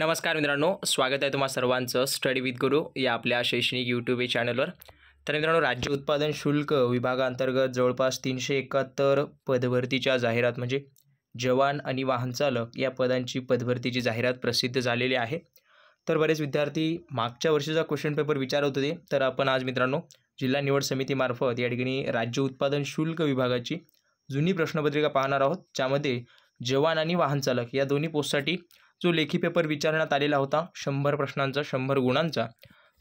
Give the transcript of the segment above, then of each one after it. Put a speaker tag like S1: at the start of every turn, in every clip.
S1: नमस्कार मित्रांनो स्वागत आहे तुम्हा सर्वांचं स्टडी विथ गुरु या आपल्या शैक्षणिक यूट्यूब चॅनलवर तर मित्रांनो राज्य उत्पादन शुल्क विभागाअंतर्गत जवळपास तीनशे एकाहत्तर पदभरतीच्या जाहिरात म्हणजे जवान आणि वाहन चालक या पदांची पदभरतीची जाहिरात प्रसिद्ध झालेली आहे तर बरेच विद्यार्थी मागच्या वर्षीचा क्वेश्चन पेपर विचारत होते तर आपण आज मित्रांनो जिल्हा निवड समितीमार्फत या ठिकाणी राज्य उत्पादन शुल्क विभागाची जुनी प्रश्नपत्रिका पाहणार आहोत ज्यामध्ये जवान आणि वाहन चालक या दोन्ही पोस्टसाठी जो लेखी पेपर विचारण्यात आलेला होता शंभर प्रश्नांचा शंभर गुणांचा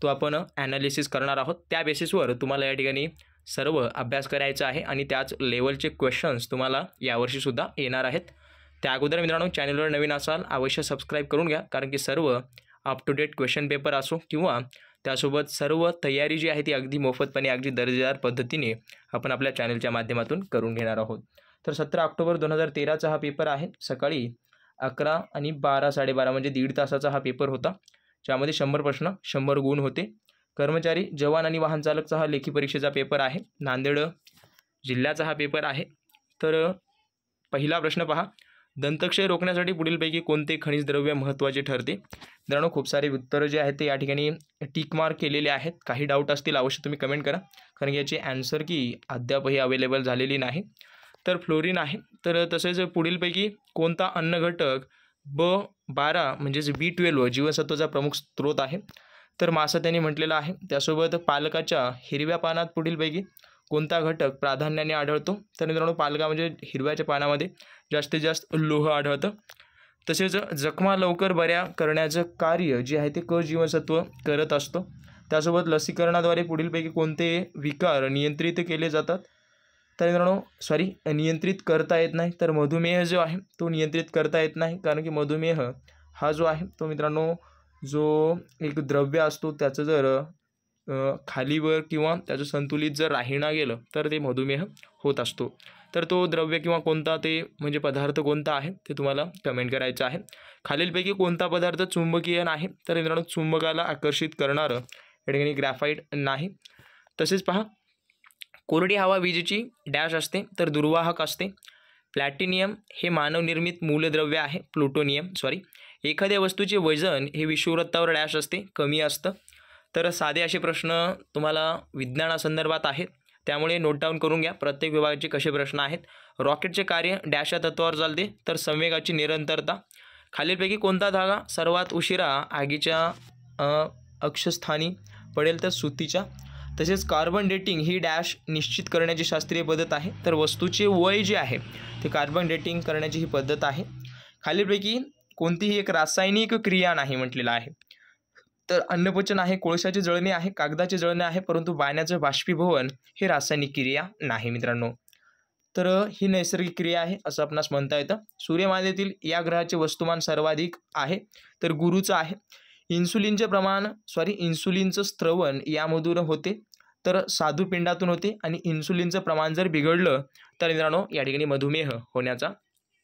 S1: तो आपण ॲनालिसिस करणार आहोत त्या बेसिसवर तुम्हाला या ठिकाणी सर्व अभ्यास करायचा आहे आणि त्याच लेवलचे क्वेश्चन्स तुम्हाला यावर्षीसुद्धा येणार आहेत त्या अगोदर मित्रांनो चॅनलवर नवीन असाल अवश्य सबस्क्राईब करून घ्या कारण की सर्व up to date question paper असो किंवा त्यासोबत सर्व तयारी जी आहे ती अगदी मोफतपणे अगदी दर्जेदार पद्धतीने आपण आपल्या चॅनलच्या माध्यमातून करून घेणार आहोत तर सतरा ऑक्टोबर दोन हजार तेराचा हा पेपर आहे सकाळी अकरा आणि बारा साडेबारा म्हणजे दीड तासाचा हा पेपर होता ज्यामध्ये शंभर प्रश्न शंभर गुण होते कर्मचारी जवान आणि वाहन चालकचा हा लेखी परीक्षेचा पेपर आहे नांदेड जिल्ह्याचा हा पेपर आहे तर पहिला प्रश्न पहा दंतक्षय रोखण्यासाठी पुढीलपैकी कोणते खनिज द्रव्य महत्त्वाचे ठरते मित्रांनो खूप सारे उत्तरं जे आहेत ते या ठिकाणी टिक मार्क केलेले आहेत काही डाऊट असतील अवश्य तुम्ही कमेंट करा कारण याची ॲन्सर की अद्यापही अवेलेबल झालेली नाही तर फ्लोरीन आहे तर तसेच पुढीलपैकी कोणता अन्न घटक ब बारा म्हणजेच बी ट्वेल्व जीवनसत्वाचा प्रमुख स्रोत आहे तर मासा त्यांनी म्हटलेला आहे त्यासोबत पालकाच्या हिरव्या पानात पुढीलपैकी कोणता घटक प्राधान्याने आढळतो तर मित्रांनो पालका म्हणजे हिरव्याच्या पानामध्ये जास्तीत जास्त लोह आढळतं तसेच जखमा लवकर बऱ्या करण्याचं कार्य जे आहे ते क जीवनसत्व करत असतो त्यासोबत लसीकरणाद्वारे पुढीलपैकी कोणते विकार नियंत्रित केले जातात तर मित्रांनो सॉरी नियंत्रित करता येत नाही तर मधुमेह जो आहे तो नियंत्रित करता येत नाही कारण की मधुमेह हा जो आहे तो मित्रांनो जो एक द्रव्य असतो त्याचं जर खालीवर किंवा त्याचं संतुलित जर राहिणा गेलं तर ते मधुमेह होत असतो तर तो द्रव्य किंवा कोणता ते म्हणजे पदार्थ कोणता आहे ते तुम्हाला कमेंट करायचं आहे खालीलपैकी कोणता पदार्थ चुंबकीय नाही तर मित्रांनो चुंबकाला आकर्षित करणारं या ठिकाणी ग्रॅफाईट नाही तसेच पहा कोरडी हवा विजेची डॅश असते तर दुर्वाहक असते प्लॅटिनियम हे मानवनिर्मित मूलद्रव्य आहे प्लुटोनियम सॉरी एखाद्या वस्तूचे वजन हे विषुवृत्तावर डॅश असते कमी असतं तर साधे असे प्रश्न तुम्हाला विज्ञानासंदर्भात आहेत त्यामुळे नोट डाऊन करून घ्या प्रत्येक विभागाचे कसे प्रश्न आहेत रॉकेटचे कार्य डॅशच्या तत्वावर चालते तर संवेगाची निरंतरता खालीलपैकी कोणता धागा सर्वात उशिरा आगीच्या अक्षस्थानी पडेल तर सुतीच्या तसेच कार्बन डेटिंग ही डॅश निश्चित करण्याची शास्त्रीय पद्धत आहे तर वस्तूचे वय जे आहे ते कार्बन डेटिंग करण्याची ही पद्धत आहे खालीलपैकी कोणतीही एक रासायनिक क्रिया नाही म्हटलेलं आहे तर अन्नपचन आहे कोळशाचे जळणे आहे कागदाचे जळणे आहे परंतु पाण्याचं बाष्पीभवन हे रासायनिक क्रिया नाही मित्रांनो तर ही नैसर्गिक क्रिया आहे असं आपणास म्हणता येतं सूर्यमालेतील या ग्रहाचे वस्तुमान सर्वाधिक आहे तर गुरुचं आहे इन्सुलिनचे प्रमाण सॉरी इन्सुलिनचं स्त्रवण यामधून होते तर पिंडातून होते आणि इन्सुलिनचं प्रमाण जर बिघडलं तर मित्रांनो या ठिकाणी मधुमेह होण्याचा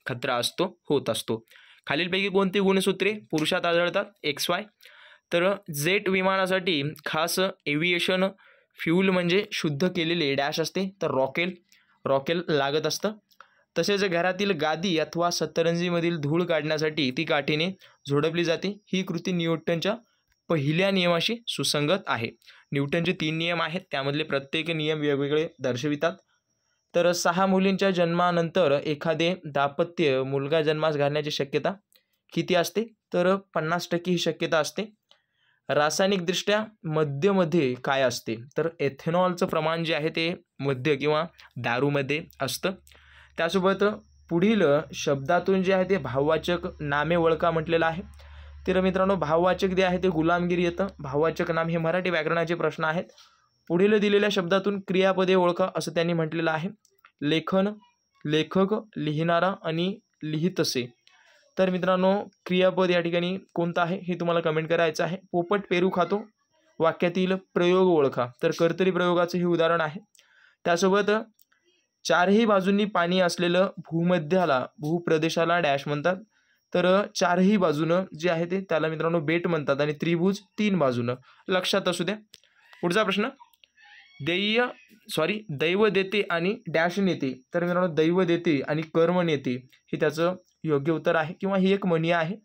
S1: खतरा असतो होत असतो खालीलपैकी कोणती गुणसूत्रे पुरुषात आढळतात एक्स वाय तर जेट विमानासाठी खास एव्हिएशन फ्यूल म्हणजे शुद्ध केलेले डॅश असते तर रॉकेल रॉकेल लागत असतं तसेच घरातील गादी अथवा सतरंजीमधील धूळ काढण्यासाठी ती काठीने झोडपली जाते ही कृती न्यूटनच्या पहिल्या नियमाशी सुसंगत आहे न्यूटनचे तीन नियम आहेत त्यामधले प्रत्येक नियम वेगवेगळे दर्शवितात तर सहा मुलींच्या जन्मानंतर एखादे दापत्य मुलगा जन्मास घालण्याची शक्यता किती असते तर पन्नास टक्के ही शक्यता असते रासायनिकदृष्ट्या मध्यमध्ये काय असते तर एथेनॉलचं प्रमाण जे आहे ते मध्य किंवा दारूमध्ये असतं त्यासोबत पुढील शब्दातून जे आहे ते भाववाचक नामे ओळखा म्हटलेलं आहे तर मित्रांनो भाववाचक जे आहे ते गुलामगिरी येतं भाववाचक नाम हे मराठी व्याकरणाचे प्रश्न आहेत पुढील दिलेल्या शब्दातून क्रियापदे ओळखा असं त्यांनी म्हटलेलं आहे लेखन लेखक लिहिणारा आणि लिहितसे तर मित्रांनो क्रियापद या ठिकाणी कोणतं आहे हे तुम्हाला कमेंट करायचं आहे पोपट पेरू खातो वाक्यातील प्रयोग ओळखा तर कर्तरी प्रयोगाचं हे उदाहरण आहे त्यासोबत चारही बाजूंनी पाणी असलेलं भूमध्याला भूप्रदेशाला डॅश म्हणतात तर चारही बाजूनं जे आहे ते त्याला मित्रांनो बेट म्हणतात आणि त्रिभुज तीन बाजूनं लक्षात असू द्या पुढचा प्रश्न देय सॉरी दैव देते आणि डॅश नेते तर मित्रांनो दैव देते आणि कर्म नेते हे त्याचं योग्य उत्तर आहे किंवा ही एक म्हणी आहे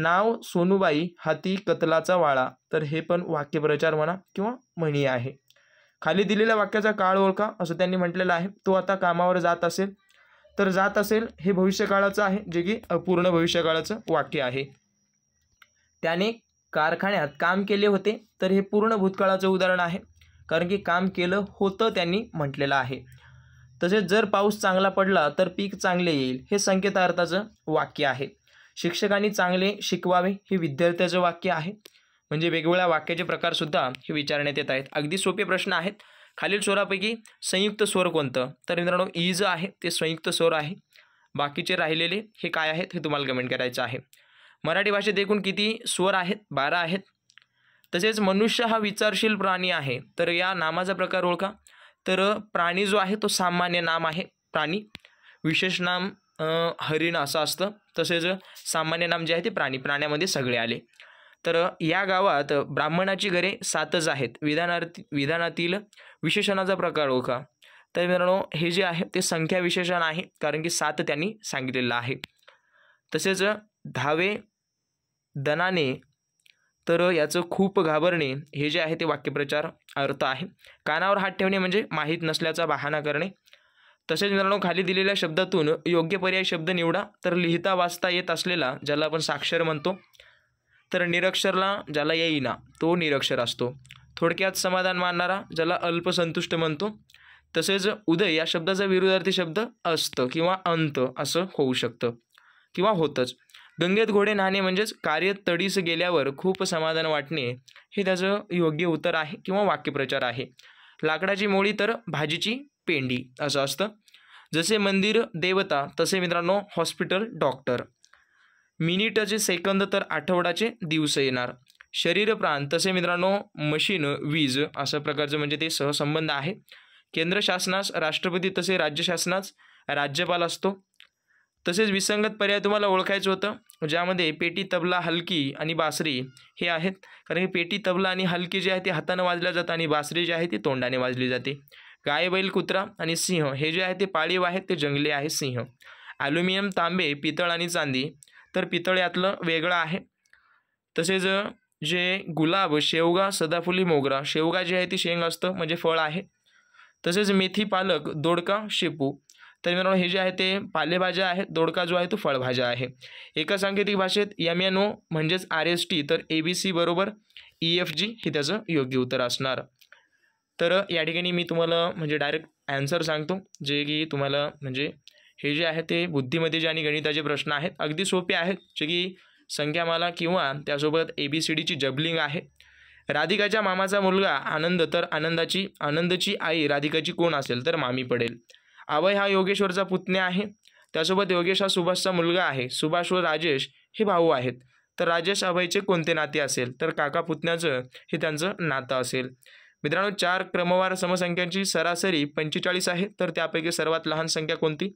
S1: नाव सोनूबाई हाती कतलाचा वाळा तर हे पण वाक्यप्रचार म्हणा किंवा म्हणी आहे खाली दिलेल्या वाक्याचा काळ ओळखा असं त्यांनी म्हटलेलं आहे तो आता कामावर जात असेल तर जात असेल हे भविष्यकाळाचं आहे जे की पूर्ण भविष्यकाळाचं वाक्य आहे त्याने कारखान्यात काम केले होते तर हे पूर्ण भूतकाळाचं उदाहरण आहे कारण की काम केलं होतं त्यांनी म्हटलेलं आहे तसेच जर पाऊस चांगला पडला तर पीक चांगले येईल हे संकेतार्थाचं वाक्य आहे शिक्षकांनी चांगले शिकवावे हे विद्यार्थ्याचं वाक्य आहे म्हणजे वेगवेगळ्या वाक्याचे प्रकारसुद्धा हे विचारण्यात येत आहेत अगदी सोपे प्रश्न आहेत खालील स्वरापैकी संयुक्त स्वर कोणतं तर मित्रांनो इज आहे ते संयुक्त स्वर आहे बाकीचे राहिलेले हे काय आहेत हे तुम्हाला कमेंट करायचं आहे मराठी भाषेत एकूण किती स्वर आहेत बारा आहेत तसेच मनुष्य हा विचारशील प्राणी आहे तर या नामाचा प्रकार ओळखा तर प्राणी जो आहे तो सामान्य नाम आहे प्राणी विशेष नाम हरिण असं असतं तसेच सामान्य नाम जे आहे ते प्राणी प्राण्यामध्ये सगळे आले तर या गावात ब्राह्मणाची घरे सातच आहेत विधानार्थ विधानातील विशेषणाचा प्रकार ओळखा तर मित्रांनो हे जे आहे ते संख्या विशेषण आहे कारण की सात त्यांनी सांगितलेलं आहे तसेच धावे दनाने तर याचं खूप घाबरणे हे जे आहे ते वाक्यप्रचार अर्थ आहे कानावर हात ठेवणे म्हणजे माहीत नसल्याचा बहाणा करणे तसेच मित्रांनो खाली दिलेल्या शब्दातून योग्य पर्याय शब्द निवडा तर लिहिता वाचता येत असलेला ज्याला आपण साक्षर म्हणतो तर निरक्षरला ज्याला येईना तो निरक्षर असतो थोडक्यात समाधान मानणारा ज्याला अल्पसंतुष्ट म्हणतो तसेच उदय या शब्दाचा विरोधार्थी शब्द असतं किंवा अंत असं होऊ शकतं किंवा होतंच गंगेत घोडे नाणे म्हणजेच कार्य तडीस गेल्यावर खूप समाधान वाटणे हे त्याचं योग्य उत्तर आहे किंवा वाक्यप्रचार आहे लाकडाची मोळी तर भाजीची पेंडी असं असतं जसे मंदिर देवता तसे मित्रांनो हॉस्पिटल डॉक्टर मिनिटचे सेकंद तर आठवड्याचे दिवस येणार शरीर प्राण तसे मित्रांनो मशीन वीज अशा प्रकारचं म्हणजे ते सहसंबंध आहे केंद्र शासनास राष्ट्रपती तसे राज्य शासनास राज्यपाल असतो तसेच विसंगत पर्याय तुम्हाला ओळखायचं होतं ज्यामध्ये पेटी तबला हलकी आणि बासरी हे आहेत कारण की पेटी तबला आणि हलकी जे आहे ते हाताने वाजल्या जातं आणि बासरी जे आहे ती तोंडाने वाजली जाते गाय बैल कुत्रा आणि सिंह हे जे आहे ते पाळीव आहेत ते जंगले आहे सिंह ॲल्युमिनियम तांबे पितळ आणि चांदी तर पितळ यातलं वेगळं आहे तसेच जे गुलाब शेवगा सदाफुली मोगरा शेवगा जे आहे ती शेंग असतं म्हणजे फळ आहे तसेच मेथी पालक दोडका शेपू तर मित्रांनो हे जे आहे ते पालेभाज्या आहेत दोडका जो आहे तो फळभाज्या आहे एका सांकेतिक भाषेत एम एन ओ म्हणजेच आर एस टी तर ए बी सी बरोबर ई एफ जी हे त्याचं योग्य उत्तर असणार तर या ठिकाणी मी तुम्हाला म्हणजे डायरेक्ट ॲन्सर सांगतो जे की तुम्हाला म्हणजे हे जे आहे ते जे आणि गणिताचे प्रश्न आहेत अगदी सोपे आहेत जे की संख्यामाला किंवा त्यासोबत ए बी सी डीची जबलिंग आहे राधिकाच्या मामाचा मुलगा आनंद तर आनंदाची आनंदची आई राधिकाची कोण असेल तर मामी पडेल अभय हा योगेश्वरचा पुतण्या आहे त्यासोबत योगेश हा सुभाषचा मुलगा आहे सुभाष व राजेश हे भाऊ आहेत तर राजेश अभयचे कोणते नाते असेल तर काका पुतण्याचं हे त्यांचं नातं असेल मित्रांनो चार क्रमवार समसंख्यांची सरासरी पंचेचाळीस आहे तर त्यापैकी सर्वात लहान संख्या कोणती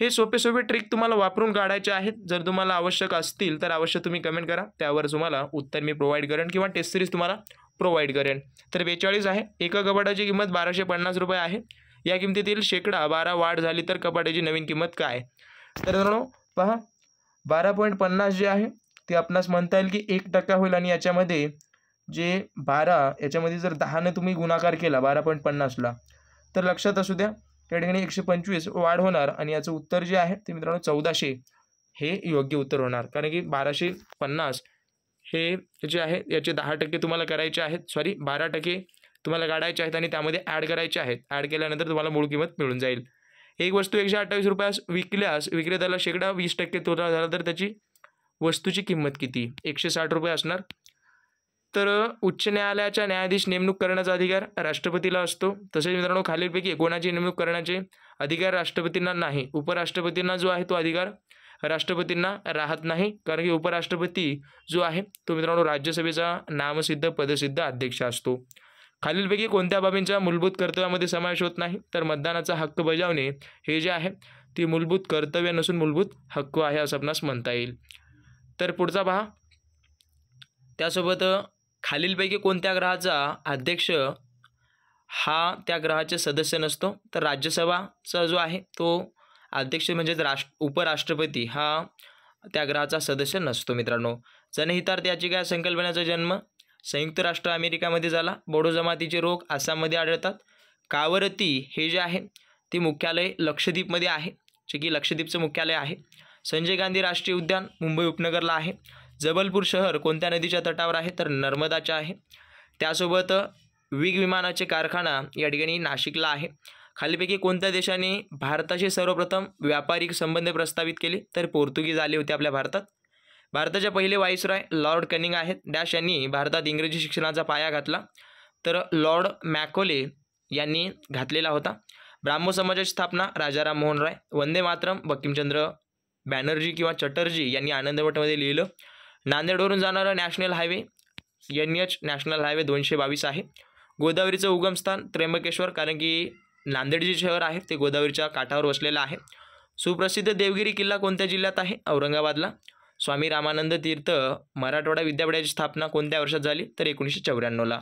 S1: हे सोपे सोपे ट्रिक तुम्हाला वापरून काढायचे आहेत जर तुम्हाला आवश्यक असतील तर अवश्य तुम्ही कमेंट करा त्यावर तुम्हाला उत्तर मी प्रोव्हाइड करेन किंवा टेस्ट सिरीज तुम्हाला प्रोव्हाइड करेन तर बेचाळीस आहे एका कपाटाची किंमत बाराशे पन्नास रुपये आहे या किमतीतील शेकडा बारा वाढ झाली तर कपाटाची नवीन किंमत काय तर मित्रांनो पहा बारा पॉईंट पन्नास जे आहे ते आपणास म्हणता येईल की एक टक्का होईल आणि याच्यामध्ये जे बारा याच्यामध्ये जर दहाने तुम्ही गुणाकार केला बारा पॉईंट पन्नासला तर लक्षात असू द्या त्या ठिकाणी एकशे पंचवीस वाढ होणार आणि याचं उत्तर जे आहे ते मित्रांनो चौदाशे हे योग्य उत्तर होणार कारण की बाराशे पन्नास हे जे आहे याचे दहा टक्के तुम्हाला करायचे आहेत सॉरी बारा टक्के तुम्हाला काढायचे आहेत आणि त्यामध्ये ॲड करायचे आहेत ॲड केल्यानंतर तुम्हाला मूळ किंमत मिळून जाईल एक वस्तू एकशे अठ्ठावीस रुपयास विकल्यास विक्रेत्याला शेकडा वीस टक्के तोटा झाला तर त्याची वस्तूची किंमत किती एकशे साठ रुपये असणार तर उच्च न्यायालयाच्या न्यायाधीश नेमणूक करण्याचा अधिकार राष्ट्रपतीला असतो तसेच मित्रांनो खालीलपैकी कोणाची नेमणूक करण्याचे अधिकार राष्ट्रपतींना नाही उपराष्ट्रपतींना जो आहे तो अधिकार राष्ट्रपतींना राहत नाही कारण की उपराष्ट्रपती जो आहे तो मित्रांनो राज्यसभेचा नामसिद्ध पदसिद्ध अध्यक्ष असतो खालीलपैकी कोणत्या बाबींच्या मूलभूत कर्तव्यामध्ये समावेश होत नाही तर मतदानाचा हक्क बजावणे हे जे आहे ती मूलभूत कर्तव्य नसून मूलभूत हक्क आहे असं आपणास म्हणता येईल तर पुढचा पहा त्यासोबत खालीलपैकी कोणत्या ग्रहाचा अध्यक्ष हा त्या ग्रहाचे सदस्य नसतो तर राज्यसभाचा जो आहे तो अध्यक्ष म्हणजेच राष्ट्र उपराष्ट्रपती हा त्या ग्रहाचा सदस्य नसतो मित्रांनो जनहितार्थ याची काय संकल्पनेचा जन्म संयुक्त राष्ट्र अमेरिकामध्ये झाला बोडो जमातीचे रोग आसाममध्ये आढळतात कावरती हे जे आहे ते मुख्यालय लक्षद्वीपमध्ये आहे जे की लक्षद्वीपचं मुख्यालय आहे संजय गांधी राष्ट्रीय उद्यान मुंबई उपनगरला आहे जबलपूर शहर कोणत्या नदीच्या तटावर आहे तर नर्मदाच्या आहे त्यासोबत विग विमानाचे कारखाना या ठिकाणी नाशिकला आहे खालीपैकी कोणत्या देशाने भारताशी सर्वप्रथम व्यापारिक संबंध प्रस्तावित केले तर पोर्तुगीज आले होते आपल्या भारतात भारताचे पहिले वाईसराय लॉर्ड कनिंग आहेत डॅश यांनी भारतात इंग्रजी शिक्षणाचा पाया घातला तर लॉर्ड मॅकोले यांनी घातलेला होता ब्राह्मो समाजाची स्थापना राजाराम मोहन राय वंदे मातरम बकिमचंद्र बॅनर्जी किंवा चटर्जी यांनी आनंदवटमध्ये लिहिलं नांदेडवरून जाणारा national highway N H national highway दोनशे बावीस आहे गोदावरीचं उगमस्थान त्र्यंबकेश्वर कारण की नांदेड जे शहर आहे ते गोदावरीच्या काठावर वसलेलं आहे सुप्रसिद्ध देवगिरी किल्ला कोणत्या जिल्ह्यात आहे औरंगाबादला स्वामी रामानंद तीर्थ मराठवाडा विद्यापीठाची स्थापना कोणत्या वर्षात झाली तर एकोणीसशे चौऱ्याण्णवला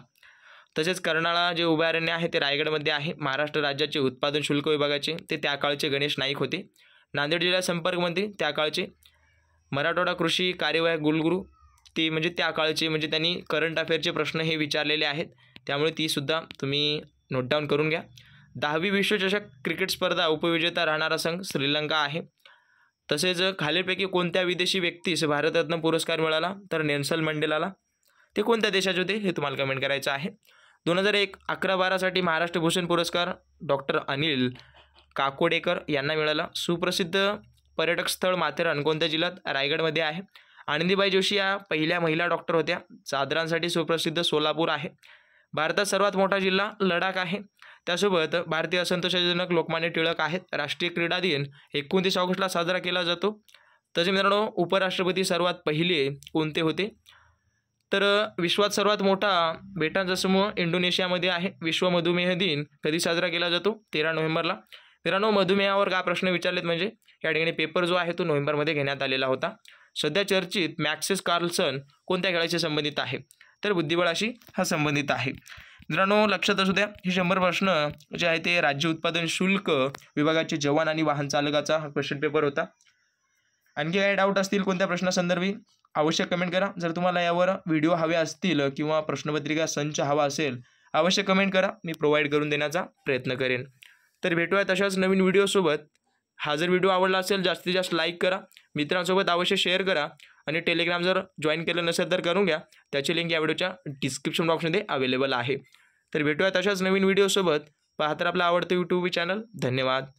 S1: तसेच कर्नाळा जे उभयारण्य आहे ते रायगडमध्ये आहे महाराष्ट्र राज्याचे उत्पादन शुल्क विभागाचे ते त्या काळचे गणेश नाईक होते नांदेड जिल्हा संपर्कमंत्री त्या काळचे मराठवाडा कृषी कार्यवाह गुलगुरू ती म्हणजे त्या काळचे म्हणजे त्यांनी करंट अफेअरचे प्रश्न हे विचारलेले आहेत त्यामुळे तीसुद्धा तुम्ही नोट डाऊन करून घ्या दहावी विश्वचषक क्रिकेट स्पर्धा उपविजेता राहणारा संघ श्रीलंका आहे तसेच खालीलपैकी कोणत्या विदेशी व्यक्तीस भारतरत्न पुरस्कार मिळाला तर नेन्सल मंडेलाला ते कोणत्या देशाचे होते हे तुम्हाला कमेंट करायचं आहे दोन हजार एक अकरा बारासाठी महाराष्ट्र भूषण पुरस्कार डॉक्टर अनिल काकोडेकर यांना मिळाला सुप्रसिद्ध पर्यटक स्थळ माथेरान कोणत्या जिल्ह्यात रायगडमध्ये आहे आनंदीबाई जोशी या पहिल्या महिला डॉक्टर होत्या चादरांसाठी सुप्रसिद्ध सोलापूर आहे भारतात सर्वात मोठा जिल्हा लडाख आहे त्यासोबत भारतीय असंतोषजनक लोकमान्य टिळक आहेत राष्ट्रीय क्रीडा दिन एकोणतीस ऑगस्टला साजरा केला जातो तसे मित्रांनो उपराष्ट्रपती सर्वात पहिले कोणते होते तर विश्वात सर्वात मोठा बेटांचा समूह इंडोनेशियामध्ये आहे विश्व मधुमेह दिन कधी साजरा केला जातो तेरा नोव्हेंबरला मित्रांनो मधुमेहावर का प्रश्न विचारलेत म्हणजे या ठिकाणी पेपर जो आहे तो नोव्हेंबरमध्ये घेण्यात आलेला होता सध्या चर्चित मॅक्सिस कार्लसन कोणत्या खेळाशी संबंधित आहे तर बुद्धिबळाशी हा संबंधित आहे मित्रांनो लक्षात असू द्या हे शंभर प्रश्न जे आहे ते राज्य उत्पादन शुल्क विभागाचे जवान आणि वाहन चालकाचा हा क्वेश्चन पेपर होता आणखी काही डाऊट असतील कोणत्या प्रश्नासंदर्भी आवश्यक कमेंट करा जर तुम्हाला यावर व्हिडिओ हवे असतील किंवा प्रश्नपत्रिका संच हवा असेल आवश्यक कमेंट करा मी प्रोव्हाइड करून देण्याचा प्रयत्न करेन तर भेटूया तशाच नवीन व्हिडिओसोबत हा जर व्हिडिओ आवडला असेल जास्तीत जास्त लाईक करा मित्रांसोबत अवश्य शेअर करा आणि टेलिग्राम जर जॉईन केलं नसेल तर करून घ्या त्याची लिंक या व्हिडिओच्या डिस्क्रिप्शन बॉक्समध्ये अवेलेबल आहे तर भेटूया तशाच नवीन व्हिडिओसोबत पाहतर आपला आवडतं यूट्यूब चॅनल धन्यवाद